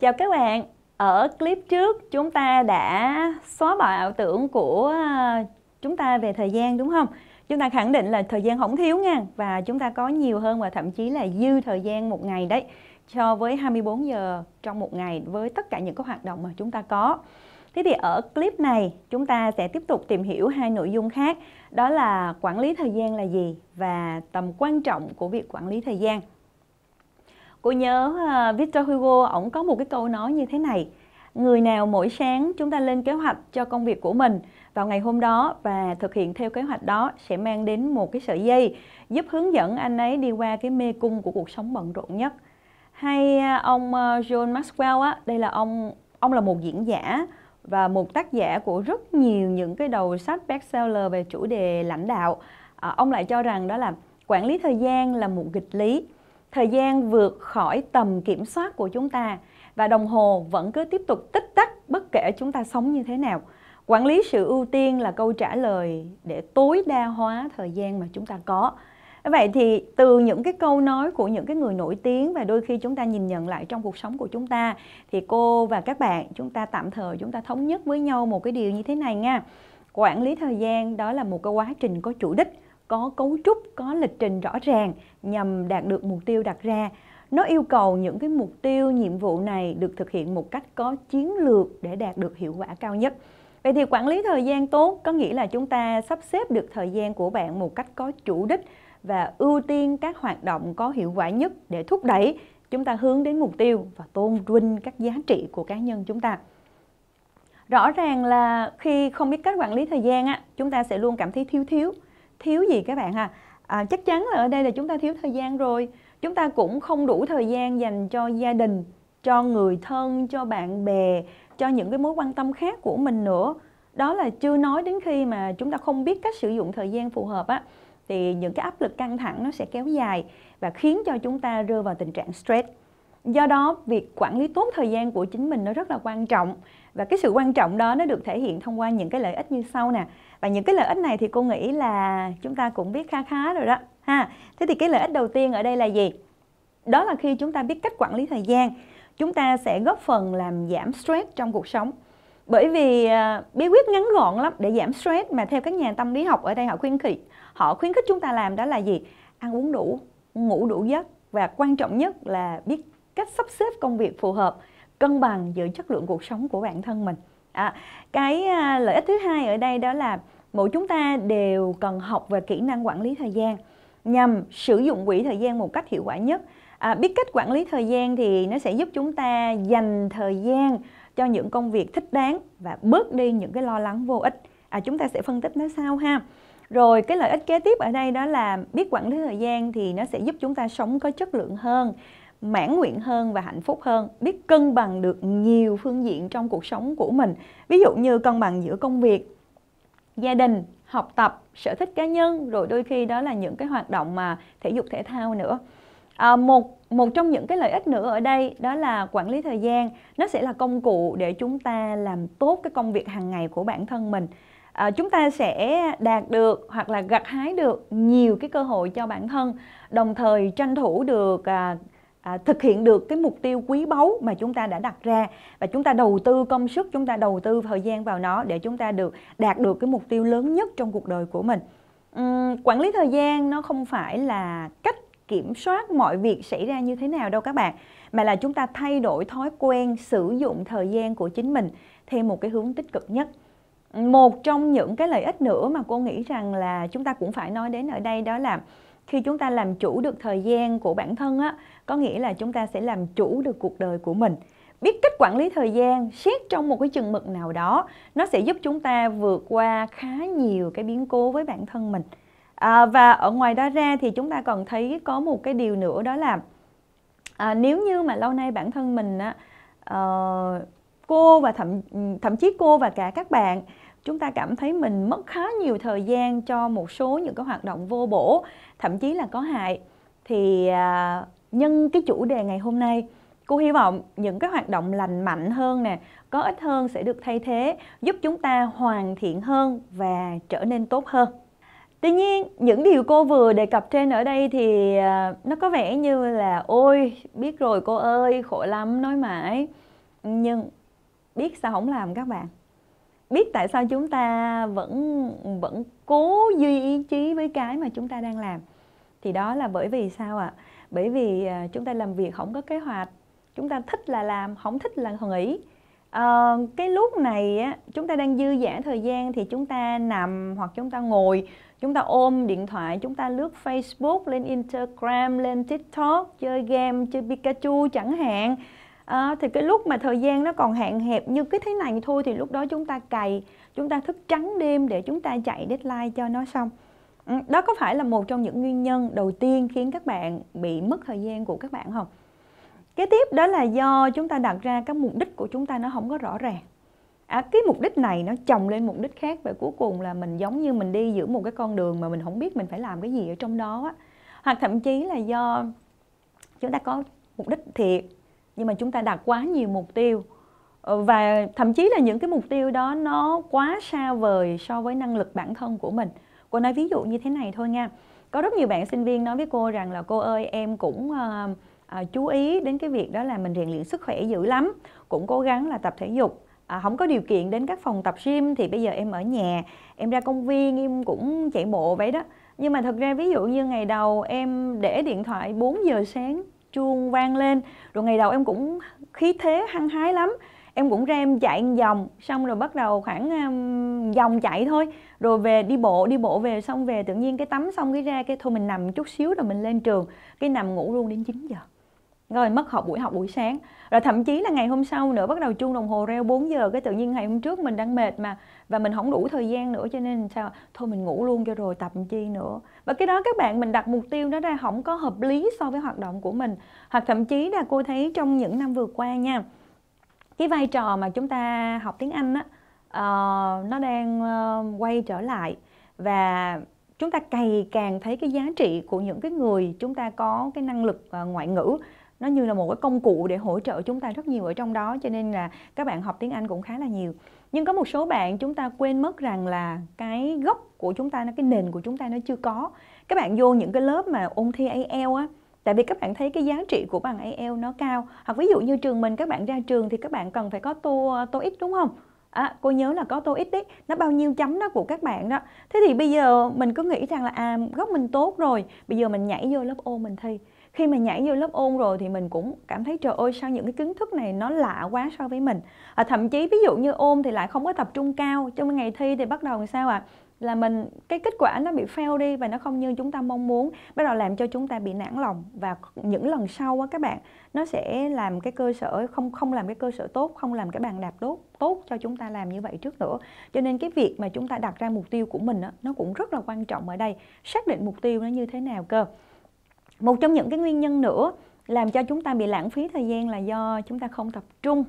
Chào các bạn, ở clip trước chúng ta đã xóa bỏ ảo tưởng của ờ, chúng ta về thời gian đúng không? Chúng ta khẳng định là thời gian không thiếu nha và chúng ta có nhiều hơn và thậm chí là dư thời gian một ngày đấy so với 24 giờ trong một ngày với tất cả những cái hoạt động mà chúng ta có. Thế thì ở clip này chúng ta sẽ tiếp tục tìm hiểu hai nội dung khác đó là quản lý thời gian là gì và tầm quan trọng của việc quản lý thời gian cô nhớ à, Victor Hugo ổng có một cái câu nói như thế này người nào mỗi sáng chúng ta lên kế hoạch cho công việc của mình vào ngày hôm đó và thực hiện theo kế hoạch đó sẽ mang đến một cái sợi dây giúp hướng dẫn anh ấy đi qua cái mê cung của cuộc sống bận rộn nhất hay à, ông à, John Maxwell á đây là ông ông là một diễn giả và một tác giả của rất nhiều những cái đầu sách bestseller về chủ đề lãnh đạo à, ông lại cho rằng đó là quản lý thời gian là một nghịch lý thời gian vượt khỏi tầm kiểm soát của chúng ta và đồng hồ vẫn cứ tiếp tục tích tắc bất kể chúng ta sống như thế nào. Quản lý sự ưu tiên là câu trả lời để tối đa hóa thời gian mà chúng ta có. Vậy thì từ những cái câu nói của những cái người nổi tiếng và đôi khi chúng ta nhìn nhận lại trong cuộc sống của chúng ta thì cô và các bạn chúng ta tạm thời chúng ta thống nhất với nhau một cái điều như thế này nha. Quản lý thời gian đó là một cái quá trình có chủ đích có cấu trúc, có lịch trình rõ ràng nhằm đạt được mục tiêu đặt ra. Nó yêu cầu những cái mục tiêu, nhiệm vụ này được thực hiện một cách có chiến lược để đạt được hiệu quả cao nhất. Vậy thì quản lý thời gian tốt có nghĩa là chúng ta sắp xếp được thời gian của bạn một cách có chủ đích và ưu tiên các hoạt động có hiệu quả nhất để thúc đẩy chúng ta hướng đến mục tiêu và tôn vinh các giá trị của cá nhân chúng ta. Rõ ràng là khi không biết cách quản lý thời gian á, chúng ta sẽ luôn cảm thấy thiếu thiếu, thiếu gì các bạn ha à, chắc chắn là ở đây là chúng ta thiếu thời gian rồi chúng ta cũng không đủ thời gian dành cho gia đình cho người thân cho bạn bè cho những cái mối quan tâm khác của mình nữa đó là chưa nói đến khi mà chúng ta không biết cách sử dụng thời gian phù hợp á thì những cái áp lực căng thẳng nó sẽ kéo dài và khiến cho chúng ta rơi vào tình trạng stress do đó việc quản lý tốt thời gian của chính mình nó rất là quan trọng và cái sự quan trọng đó nó được thể hiện thông qua những cái lợi ích như sau nè và những cái lợi ích này thì cô nghĩ là chúng ta cũng biết khá khá rồi đó ha thế thì cái lợi ích đầu tiên ở đây là gì đó là khi chúng ta biết cách quản lý thời gian chúng ta sẽ góp phần làm giảm stress trong cuộc sống bởi vì à, bí quyết ngắn gọn lắm để giảm stress mà theo các nhà tâm lý học ở đây họ khuyến khích họ khuyến khích chúng ta làm đó là gì ăn uống đủ ngủ đủ giấc và quan trọng nhất là biết cách sắp xếp công việc phù hợp cân bằng giữa chất lượng cuộc sống của bản thân mình à, cái à, lợi ích thứ hai ở đây đó là mỗi chúng ta đều cần học về kỹ năng quản lý thời gian nhằm sử dụng quỹ thời gian một cách hiệu quả nhất à, biết cách quản lý thời gian thì nó sẽ giúp chúng ta dành thời gian cho những công việc thích đáng và bớt đi những cái lo lắng vô ích à, chúng ta sẽ phân tích nó sau ha rồi cái lợi ích kế tiếp ở đây đó là biết quản lý thời gian thì nó sẽ giúp chúng ta sống có chất lượng hơn mãn nguyện hơn và hạnh phúc hơn biết cân bằng được nhiều phương diện trong cuộc sống của mình ví dụ như cân bằng giữa công việc gia đình học tập sở thích cá nhân rồi đôi khi đó là những cái hoạt động mà thể dục thể thao nữa à, một một trong những cái lợi ích nữa ở đây đó là quản lý thời gian nó sẽ là công cụ để chúng ta làm tốt cái công việc hàng ngày của bản thân mình à, chúng ta sẽ đạt được hoặc là gặt hái được nhiều cái cơ hội cho bản thân đồng thời tranh thủ được à, À, thực hiện được cái mục tiêu quý báu mà chúng ta đã đặt ra và chúng ta đầu tư công sức chúng ta đầu tư thời gian vào nó để chúng ta được đạt được cái mục tiêu lớn nhất trong cuộc đời của mình quản lý thời gian nó không phải là cách kiểm soát mọi việc xảy ra như thế nào đâu các bạn mà là chúng ta thay đổi thói quen sử dụng thời gian của chính mình theo một cái hướng tích cực nhất một trong những cái lợi ích nữa mà cô nghĩ rằng là chúng ta cũng phải nói đến ở đây đó là khi chúng ta làm chủ được thời gian của bản thân á có nghĩa là chúng ta sẽ làm chủ được cuộc đời của mình biết cách quản lý thời gian xét trong một cái chừng mực nào đó nó sẽ giúp chúng ta vượt qua khá nhiều cái biến cố với bản thân mình à, và ở ngoài đó ra thì chúng ta còn thấy có một cái điều nữa đó là à, nếu như mà lâu nay bản thân mình á à, cô và thậm thậm chí cô và cả các bạn chúng ta cảm thấy mình mất khá nhiều thời gian cho một số những cái hoạt động vô bổ thậm chí là có hại thì à, nhân cái chủ đề ngày hôm nay cô hy vọng những cái hoạt động lành mạnh hơn nè có ích hơn sẽ được thay thế giúp chúng ta hoàn thiện hơn và trở nên tốt hơn tuy nhiên những điều cô vừa đề cập trên ở đây thì à, nó có vẻ như là ôi biết rồi cô ơi khổ lắm nói mãi nhưng biết sao không làm các bạn biết tại sao chúng ta vẫn vẫn cố duy ý chí với cái mà chúng ta đang làm thì đó là bởi vì sao ạ à? bởi vì à, chúng ta làm việc không có kế hoạch chúng ta thích là làm không thích là nghỉ à, ờ, cái lúc này á, chúng ta đang dư giả thời gian thì chúng ta nằm hoặc chúng ta ngồi chúng ta ôm điện thoại chúng ta lướt facebook lên instagram lên tiktok chơi game chơi pikachu chẳng hạn à, thì cái lúc mà thời gian nó còn hạn hẹp như cái thế này thôi thì lúc đó chúng ta cày chúng ta thức trắng đêm để chúng ta chạy deadline cho nó xong ừ, đó có phải là một trong những nguyên nhân đầu tiên khiến các bạn bị mất thời gian của các bạn không kế tiếp đó là do chúng ta đặt ra các mục đích của chúng ta nó không có rõ ràng à, cái mục đích này nó chồng lên mục đích khác và cuối cùng là mình giống như mình đi giữa một cái con đường mà mình không biết mình phải làm cái gì ở trong đó hoặc thậm chí là do chúng ta có mục đích thiệt nhưng mà chúng ta đặt quá nhiều mục tiêu ờ, và thậm chí là những cái mục tiêu đó nó quá xa vời so với năng lực bản thân của mình cô nói ví dụ như thế này thôi nha có rất nhiều bạn sinh viên nói với cô rằng là cô ơi em cũng uh, uh, chú ý đến cái việc đó là mình rèn luyện sức khỏe dữ lắm cũng cố gắng là tập thể dục à, không có điều kiện đến các phòng tập gym thì bây giờ em ở nhà em ra công viên em cũng chạy bộ vậy đó nhưng mà thật ra ví dụ như ngày đầu em để điện thoại 4 giờ sáng chuông vang lên rồi ngày đầu em cũng khí thế hăng hái lắm em cũng ra em chạy vòng xong rồi bắt đầu khoảng um, vòng chạy thôi rồi về đi bộ đi bộ về xong về tự nhiên cái tắm xong cái ra cái thôi mình nằm chút xíu rồi mình lên trường cái nằm ngủ luôn đến 9 giờ rồi mất học buổi học buổi sáng rồi thậm chí là ngày hôm sau nữa bắt đầu chuông đồng hồ reo 4 giờ cái tự nhiên ngày hôm trước mình đang mệt mà và mình không đủ thời gian nữa cho nên sao thôi mình ngủ luôn cho rồi tập chi nữa và cái đó các bạn mình đặt mục tiêu đó ra không có hợp lý so với hoạt động của mình hoặc thậm chí là cô thấy trong những năm vừa qua nha cái vai trò mà chúng ta học tiếng Anh á uh, nó đang uh, quay trở lại và chúng ta càng càng thấy cái giá trị của những cái người chúng ta có cái năng lực ờ, ngoại ngữ nó như là một cái công cụ để hỗ trợ chúng ta rất nhiều ở trong đó cho nên là các bạn học tiếng Anh cũng khá là nhiều nhưng có một số bạn chúng ta quên mất rằng là cái gốc của chúng ta nó cái nền của chúng ta nó chưa có các bạn vô những cái lớp mà ôn thi IELTS á tại vì các bạn thấy cái giá trị của bằng IELTS nó cao hoặc ví dụ như trường mình các bạn ra trường thì các bạn cần phải có tô tô ít đúng không À, cô nhớ là có tô ít đấy nó bao nhiêu chấm đó của các bạn đó thế thì bây giờ mình cứ nghĩ rằng là à gốc mình tốt rồi bây giờ mình nhảy vô lớp ô mình thi khi mà nhảy vô lớp ôn rồi thì mình cũng cảm thấy trời ơi sao những cái kiến thức này nó lạ quá so với mình à, thậm chí ví dụ như ôn thì lại không có tập trung cao trong ngày thi thì bắt đầu sao ạ à? là mình cái kết quả nó bị fail đi và nó không như chúng ta mong muốn bắt đầu làm cho chúng ta bị nản lòng và những lần sau á các bạn nó sẽ làm cái cơ sở không không làm cái cơ sở tốt không làm cái bàn đạp tốt tốt cho chúng ta làm như vậy trước nữa cho nên cái việc mà chúng ta đặt ra mục tiêu của mình á, nó cũng rất là quan trọng ở đây xác định mục tiêu nó như thế nào cơ một trong những cái nguyên nhân nữa làm cho chúng ta bị lãng phí thời gian là do chúng ta không tập trung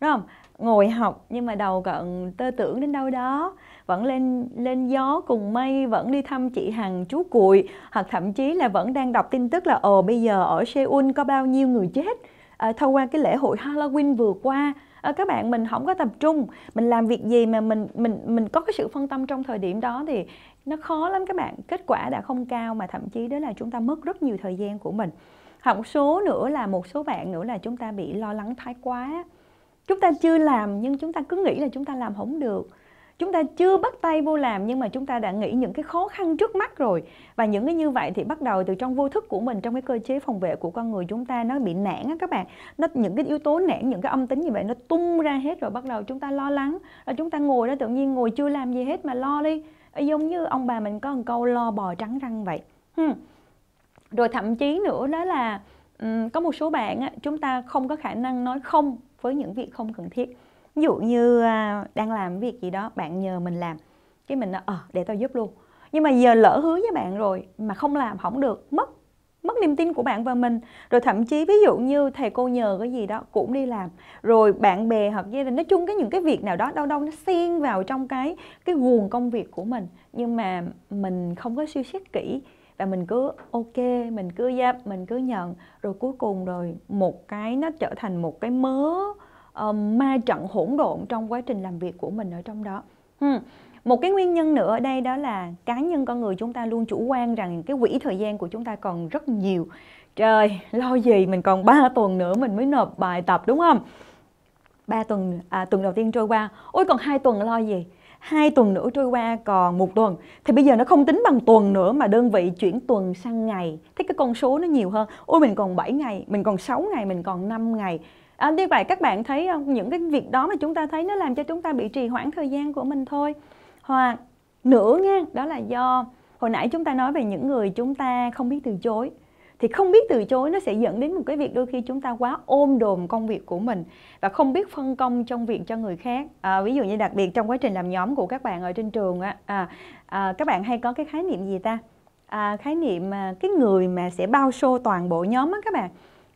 đúng không ngồi học nhưng mà đầu cận tơ tưởng đến đâu đó vẫn lên lên gió cùng mây vẫn đi thăm chị hằng chú cụi hoặc thậm chí là vẫn đang đọc tin tức là ồ ờ, bây giờ ở seoul có bao nhiêu người chết à, thông qua cái lễ hội halloween vừa qua à, các bạn mình không có tập trung mình làm việc gì mà mình mình mình có cái sự phân tâm trong thời điểm đó thì nó khó lắm các bạn kết quả đã không cao mà thậm chí đó là chúng ta mất rất nhiều thời gian của mình hoặc một số nữa là một số bạn nữa là chúng ta bị lo lắng thái quá chúng ta chưa làm nhưng chúng ta cứ nghĩ là chúng ta làm không được chúng ta chưa bắt tay vô làm nhưng mà chúng ta đã nghĩ những cái khó khăn trước mắt rồi và những cái như vậy thì bắt đầu từ trong vô thức của mình trong cái cơ chế phòng vệ của con người chúng ta nó bị nản á các bạn nó những cái yếu tố nản những cái âm tính như vậy nó tung ra hết rồi bắt đầu chúng ta lo lắng rồi chúng ta ngồi đó tự nhiên ngồi chưa làm gì hết mà lo đi giống như ông bà mình có một câu lo bò trắng răng vậy hmm. rồi thậm chí nữa đó là um, có một số bạn á, chúng ta không có khả năng nói không với những việc không cần thiết ví dụ như à, đang làm việc gì đó bạn nhờ mình làm cái mình nói ờ để tao giúp luôn nhưng mà giờ lỡ hứa với bạn rồi mà không làm không được mất mất niềm tin của bạn và mình rồi thậm chí ví dụ như thầy cô nhờ cái gì đó cũng đi làm rồi bạn bè hoặc gia đình nói chung cái những cái việc nào đó đâu đâu nó xen vào trong cái cái nguồn công việc của mình nhưng mà mình không có suy xét kỹ và mình cứ ok mình cứ dập mình cứ nhận rồi cuối cùng rồi một cái nó trở thành một cái mớ um, ma trận hỗn độn trong quá trình làm việc của mình ở trong đó hmm một cái nguyên nhân nữa ở đây đó là cá nhân con người chúng ta luôn chủ quan rằng cái quỹ thời gian của chúng ta còn rất nhiều trời lo gì mình còn 3 tuần nữa mình mới nộp bài tập đúng không 3 tuần à, tuần đầu tiên trôi qua ôi còn hai tuần lo gì hai tuần nữa trôi qua còn một tuần thì bây giờ nó không tính bằng tuần nữa mà đơn vị chuyển tuần sang ngày thế cái con số nó nhiều hơn ôi mình còn 7 ngày mình còn 6 ngày mình còn 5 ngày à, như vậy các bạn thấy không những cái việc đó mà chúng ta thấy nó làm cho chúng ta bị trì hoãn thời gian của mình thôi hoặc nữa nha đó là do hồi nãy chúng ta nói về những người chúng ta không biết từ chối thì không biết từ chối nó sẽ dẫn đến một cái việc đôi khi chúng ta quá ôm đồm công việc của mình và không biết phân công trong việc cho người khác à, ví dụ như đặc biệt trong quá trình làm nhóm của các bạn ở trên trường á à, à, các bạn hay có cái khái niệm gì ta à, khái niệm cái người mà sẽ bao xô toàn bộ nhóm á các bạn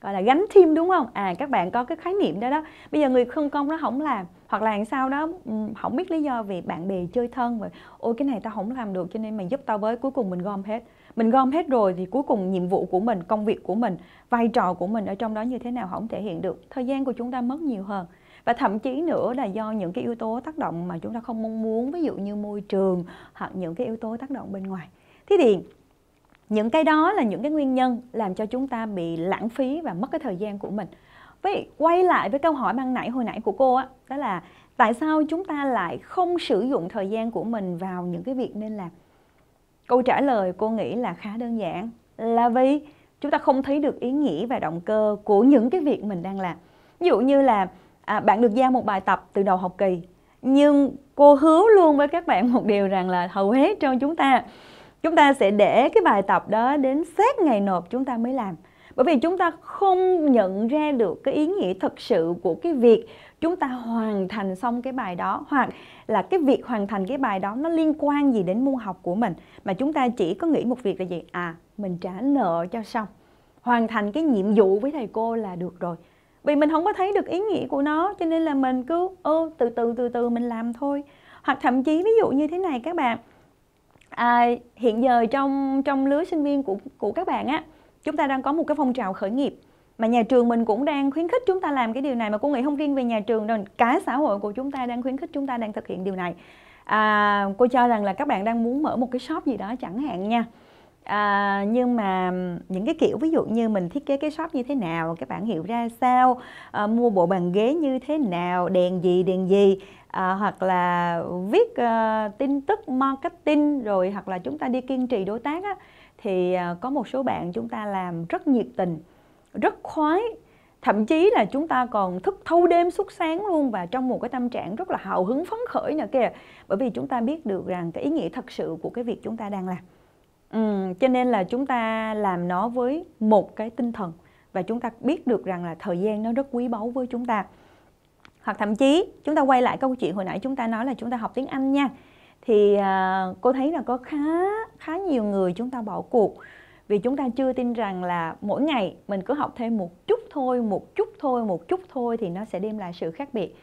gọi là gánh thêm đúng không à các bạn có cái khái niệm đó đó bây giờ người không công nó không làm hoặc là sao đó không biết lý do vì bạn bè chơi thân rồi ôi cái này tao không làm được cho nên mày giúp tao với cuối cùng mình gom hết mình gom hết rồi thì cuối cùng nhiệm vụ của mình công việc của mình vai trò của mình ở trong đó như thế nào không thể hiện được thời gian của chúng ta mất nhiều hơn và thậm chí nữa là do những cái yếu tố tác động mà chúng ta không mong muốn ví dụ như môi trường hoặc những cái yếu tố tác động bên ngoài thế thì những cái đó là những cái nguyên nhân làm cho chúng ta bị lãng phí và mất cái thời gian của mình vậy quay lại với câu hỏi ban nãy hồi nãy của cô á đó là tại sao chúng ta lại không sử dụng thời gian của mình vào những cái việc nên làm câu trả lời cô nghĩ là khá đơn giản là vì chúng ta không thấy được ý nghĩa và động cơ của những cái việc mình đang làm ví dụ như là à, bạn được giao một bài tập từ đầu học kỳ nhưng cô hứa luôn với các bạn một điều rằng là hầu hết trong chúng ta chúng ta sẽ để cái bài tập đó đến sát ngày nộp chúng ta mới làm bởi vì chúng ta không nhận ra được cái ý nghĩa thật sự của cái việc chúng ta hoàn thành xong cái bài đó hoặc là cái việc hoàn thành cái bài đó nó liên quan gì đến môn học của mình mà chúng ta chỉ có nghĩ một việc là gì à mình trả nợ cho xong hoàn thành cái nhiệm vụ với thầy cô là được rồi vì mình không có thấy được ý nghĩa của nó cho nên là mình cứ ô từ từ từ từ mình làm thôi hoặc thậm chí ví dụ như thế này các bạn à, hiện giờ trong trong lứa sinh viên của của các bạn á chúng ta đang có một cái phong trào khởi nghiệp mà nhà trường mình cũng đang khuyến khích chúng ta làm cái điều này mà cô nghĩ không riêng về nhà trường đâu cả xã hội của chúng ta đang khuyến khích chúng ta đang thực hiện điều này à, cô cho rằng là các bạn đang muốn mở một cái shop gì đó chẳng hạn nha à, nhưng mà những cái kiểu ví dụ như mình thiết kế cái shop như thế nào các bạn hiểu ra sao à, mua bộ bàn ghế như thế nào đèn gì đèn gì à, hoặc là viết uh, tin tức marketing rồi hoặc là chúng ta đi kiên trì đối tác á, thì uh, có một số bạn chúng ta làm rất nhiệt tình rất khoái thậm chí là chúng ta còn thức thâu đêm suốt sáng luôn và trong một cái tâm trạng rất là hào hứng phấn khởi nè kìa bởi vì chúng ta biết được rằng cái ý nghĩa thật sự của cái việc chúng ta đang làm ừ, cho nên là chúng ta làm nó với một cái tinh thần và chúng ta biết được rằng là thời gian nó rất quý báu với chúng ta hoặc thậm chí chúng ta quay lại câu chuyện hồi nãy chúng ta nói là chúng ta học tiếng Anh nha thì à, cô thấy là có khá khá nhiều người chúng ta bỏ cuộc vì chúng ta chưa tin rằng là mỗi ngày mình cứ học thêm một chút thôi một chút thôi một chút thôi thì nó sẽ đem lại sự khác biệt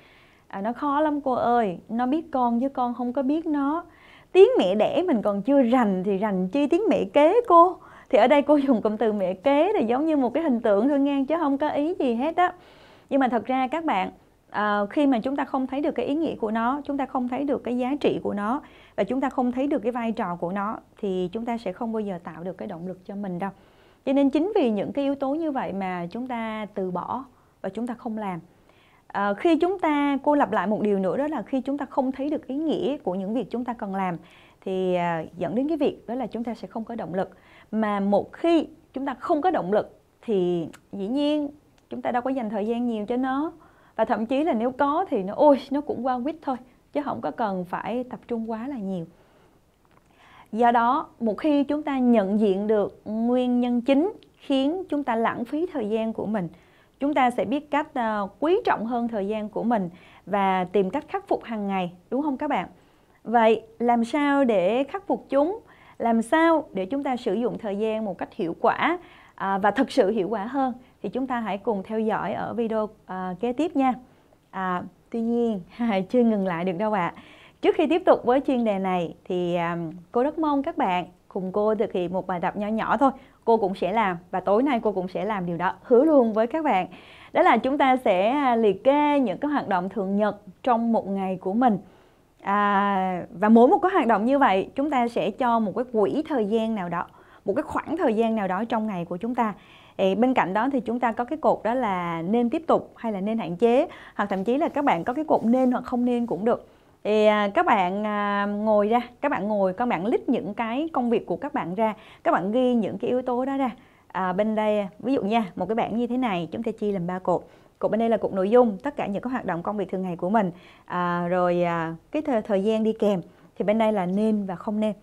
à, nó khó lắm cô ơi nó biết con chứ con không có biết nó tiếng mẹ đẻ mình còn chưa rành thì rành chi tiếng mẹ kế cô thì ở đây cô dùng cụm từ mẹ kế thì giống như một cái hình tượng thôi ngang chứ không có ý gì hết á nhưng mà thật ra các bạn à, khi mà chúng ta không thấy được cái ý nghĩa của nó chúng ta không thấy được cái giá trị của nó và chúng ta không thấy được cái vai trò của nó thì chúng ta sẽ không bao giờ tạo được cái động lực cho mình đâu cho nên chính vì những cái yếu tố như vậy mà chúng ta từ bỏ và chúng ta không làm à, khi chúng ta cô lặp lại một điều nữa đó là khi chúng ta không thấy được ý nghĩa của những việc chúng ta cần làm thì à, dẫn đến cái việc đó là chúng ta sẽ không có động lực mà một khi chúng ta không có động lực thì dĩ nhiên chúng ta đâu có dành thời gian nhiều cho nó và thậm chí là nếu có thì nó ôi nó cũng qua quýt thôi chứ không có cần phải tập trung quá là nhiều do đó một khi chúng ta nhận diện được nguyên nhân chính khiến chúng ta lãng phí thời gian của mình chúng ta sẽ biết cách ờ, quý trọng hơn thời gian của mình và tìm cách khắc phục hàng ngày đúng không các bạn vậy làm sao để khắc phục chúng làm sao để chúng ta sử dụng thời gian một cách hiệu quả à, và thực sự hiệu quả hơn thì chúng ta hãy cùng theo dõi ở video à, kế tiếp nha. À, tuy nhiên chưa ngừng lại được đâu ạ. À. Trước khi tiếp tục với chuyên đề này thì à, cô rất mong các bạn cùng cô thực hiện một bài tập nhỏ nhỏ thôi. Cô cũng sẽ làm và tối nay cô cũng sẽ làm điều đó, hứa luôn với các bạn. Đó là chúng ta sẽ à, liệt kê những cái hoạt động thường nhật trong một ngày của mình. À, và mỗi một cái hoạt động như vậy chúng ta sẽ cho một cái quỹ thời gian nào đó một cái khoảng thời gian nào đó trong ngày của chúng ta thì bên cạnh đó thì chúng ta có cái cột đó là nên tiếp tục hay là nên hạn chế hoặc thậm chí là các bạn có cái cột nên hoặc không nên cũng được thì à, các bạn à, ngồi ra các bạn ngồi các bạn list những cái công việc của các bạn ra các bạn ghi những cái yếu tố đó ra à, bên đây ví dụ nha một cái bảng như thế này chúng ta chia làm ba cột cột bên đây là cột nội dung tất cả những cái hoạt động công việc thường ngày của mình à, rồi à, cái thời, thời gian đi kèm thì bên đây là nên và không nên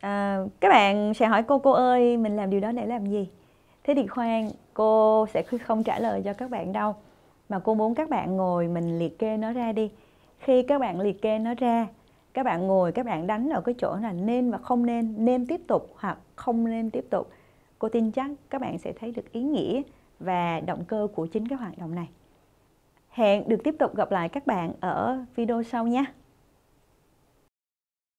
à, các bạn sẽ hỏi cô cô ơi mình làm điều đó để làm gì thế thì khoan cô sẽ không trả lời cho các bạn đâu mà cô muốn các bạn ngồi mình liệt kê nó ra đi khi các bạn liệt kê nó ra các bạn ngồi các bạn đánh ở cái chỗ là nên và không nên nên tiếp tục hoặc không nên tiếp tục cô tin chắc các bạn sẽ thấy được ý nghĩa và động cơ của chính cái hoạt động này hẹn được tiếp tục gặp lại các bạn ở video sau nhé